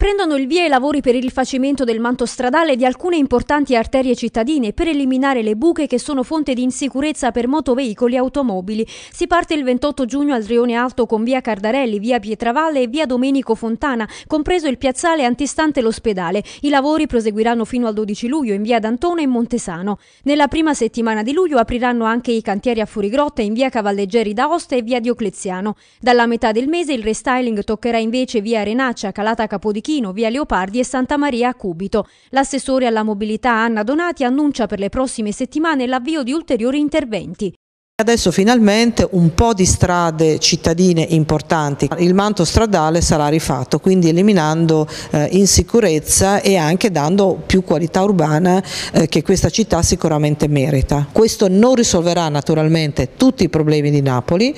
Prendono il via i lavori per il rifacimento del manto stradale di alcune importanti arterie cittadine per eliminare le buche che sono fonte di insicurezza per motoveicoli e automobili. Si parte il 28 giugno al Rione Alto con via Cardarelli, via Pietravalle e via Domenico Fontana, compreso il piazzale antistante l'ospedale. I lavori proseguiranno fino al 12 luglio in via D'Antona e Montesano. Nella prima settimana di luglio apriranno anche i cantieri a Furigrotta in via Cavalleggeri d'Aosta e via Diocleziano. Dalla metà del mese il restyling toccherà invece via Renaccia, Calata Capodichino Chino, via Leopardi e Santa Maria a Cubito. L'assessore alla mobilità Anna Donati annuncia per le prossime settimane l'avvio di ulteriori interventi. Adesso finalmente un po' di strade cittadine importanti, il manto stradale sarà rifatto, quindi eliminando eh, insicurezza e anche dando più qualità urbana eh, che questa città sicuramente merita. Questo non risolverà naturalmente tutti i problemi di Napoli,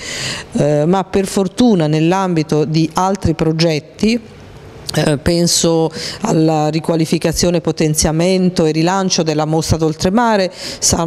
eh, ma per fortuna nell'ambito di altri progetti eh, penso alla riqualificazione, potenziamento e rilancio della mostra d'oltremare,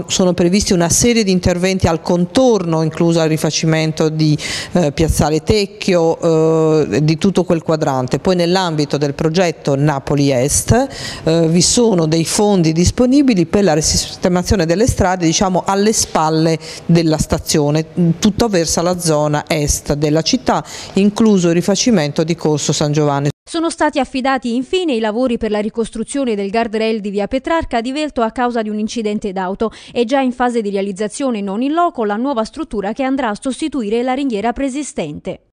sono previsti una serie di interventi al contorno, incluso al rifacimento di eh, Piazzale Tecchio, eh, di tutto quel quadrante. Poi nell'ambito del progetto Napoli Est eh, vi sono dei fondi disponibili per la risistemazione delle strade diciamo, alle spalle della stazione, tutto verso la zona est della città, incluso il rifacimento di Corso San Giovanni. Sono stati affidati infine i lavori per la ricostruzione del guardrail di via Petrarca di Velto a causa di un incidente d'auto e già in fase di realizzazione non in loco la nuova struttura che andrà a sostituire la ringhiera preesistente.